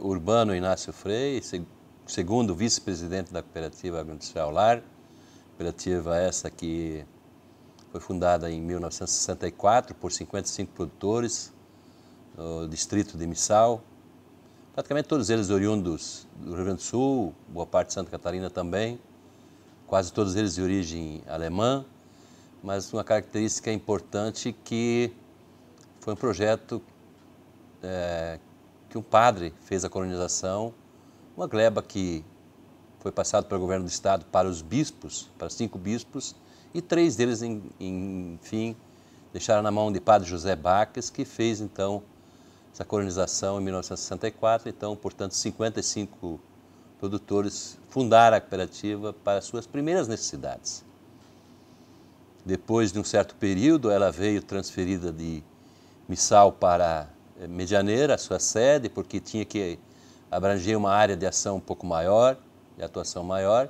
Urbano Inácio Freire, segundo vice-presidente da cooperativa Agroindustrial Lar, cooperativa essa que foi fundada em 1964 por 55 produtores no distrito de Missal. Praticamente todos eles oriundos do Rio Grande do Sul, boa parte de Santa Catarina também, quase todos eles de origem alemã, mas uma característica importante que foi um projeto é, que um padre fez a colonização, uma gleba que foi passada pelo governo do estado para os bispos, para cinco bispos, e três deles, enfim, deixaram na mão de padre José Baques, que fez então essa colonização em 1964. Então, portanto, 55 produtores fundaram a cooperativa para suas primeiras necessidades. Depois de um certo período, ela veio transferida de Missal para eh, Medianeira, a sua sede, porque tinha que abranger uma área de ação um pouco maior, de atuação maior.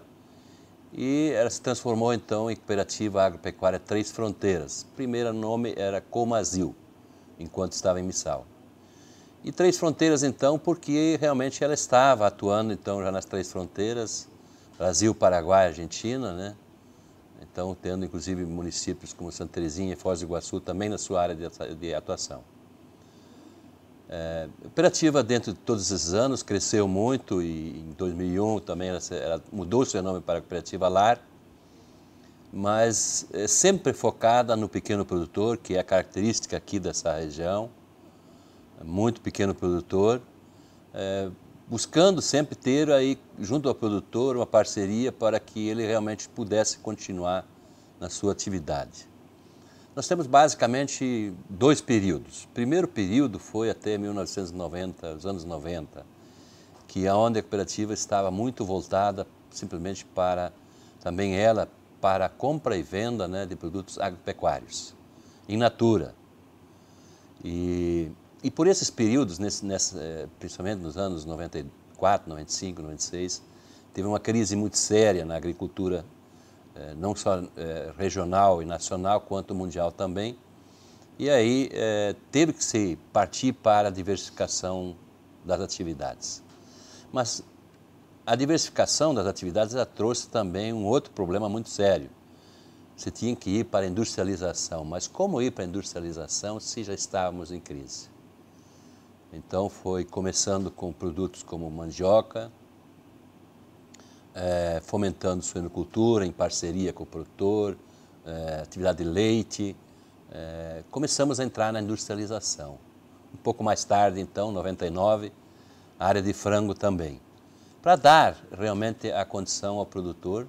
E ela se transformou então em Cooperativa Agropecuária Três Fronteiras. O primeiro nome era Comazil, enquanto estava em Missal. E Três Fronteiras então, porque realmente ela estava atuando então já nas Três Fronteiras, Brasil, Paraguai, Argentina, né? Então, tendo inclusive municípios como Santa Teresinha e Foz do Iguaçu também na sua área de atuação. É, operativa dentro de todos esses anos, cresceu muito e em 2001 também ela, ela mudou seu nome para Cooperativa Lar, mas é sempre focada no pequeno produtor, que é a característica aqui dessa região, é muito pequeno produtor, é, buscando sempre ter aí junto ao produtor uma parceria para que ele realmente pudesse continuar na sua atividade. Nós temos basicamente dois períodos. O primeiro período foi até 1990, os anos 90, que a onda cooperativa estava muito voltada simplesmente para, também ela, para a compra e venda né, de produtos agropecuários, in natura. E, e por esses períodos, nesse, nessa eh, principalmente nos anos 94, 95, 96, teve uma crise muito séria na agricultura eh, não só eh, regional e nacional, quanto mundial também. E aí eh, teve que se partir para a diversificação das atividades. Mas a diversificação das atividades trouxe também um outro problema muito sério. Você tinha que ir para a industrialização, mas como ir para a industrialização se já estávamos em crise? Então foi começando com produtos como mandioca, é, fomentando suinocultura em parceria com o produtor, é, atividade de leite. É, começamos a entrar na industrialização. Um pouco mais tarde, então, 99, a área de frango também. Para dar realmente a condição ao produtor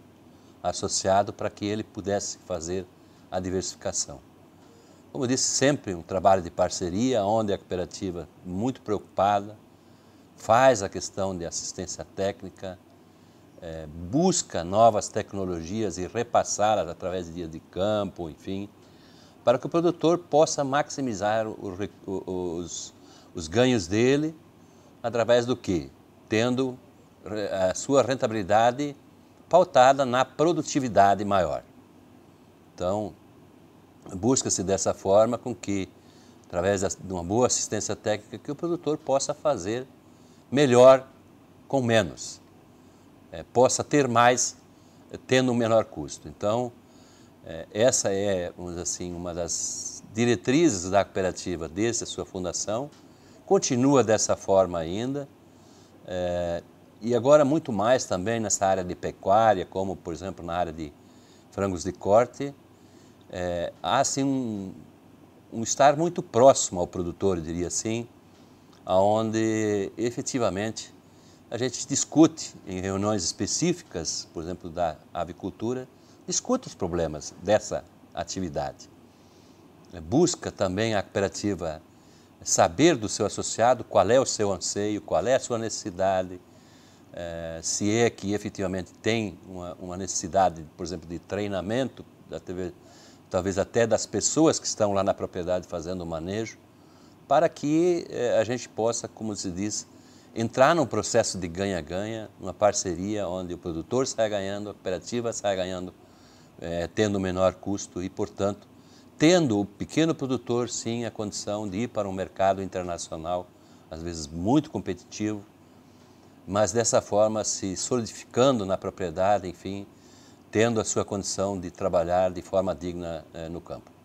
associado para que ele pudesse fazer a diversificação. Como eu disse, sempre um trabalho de parceria, onde a cooperativa, muito preocupada, faz a questão de assistência técnica, é, busca novas tecnologias e repassá-las através de dias de campo, enfim, para que o produtor possa maximizar o, o, os, os ganhos dele através do que? Tendo é, a sua rentabilidade pautada na produtividade maior. Então, busca-se dessa forma com que, através de uma boa assistência técnica, que o produtor possa fazer melhor com menos é, possa ter mais eh, tendo um menor custo. Então, é, essa é, vamos assim, uma das diretrizes da cooperativa desde a sua fundação, continua dessa forma ainda, é, e agora muito mais também nessa área de pecuária, como, por exemplo, na área de frangos de corte, é, há assim um, um estar muito próximo ao produtor, diria assim, aonde efetivamente a gente discute em reuniões específicas, por exemplo, da avicultura, discute os problemas dessa atividade. Busca também a cooperativa saber do seu associado qual é o seu anseio, qual é a sua necessidade, eh, se é que efetivamente tem uma, necessidade, por exemplo, de treinamento, talvez até das pessoas que estão lá na propriedade fazendo o manejo, para que eh, a gente possa, como se diz, entrar num processo de ganha-ganha, uma parceria onde o produtor sai ganhando, a cooperativa sai ganhando, é, tendo menor custo e, portanto, tendo o pequeno produtor, sim, a condição de ir para um mercado internacional, às vezes muito competitivo, mas dessa forma se solidificando na propriedade, enfim, tendo a sua condição de trabalhar de forma digna é, no campo.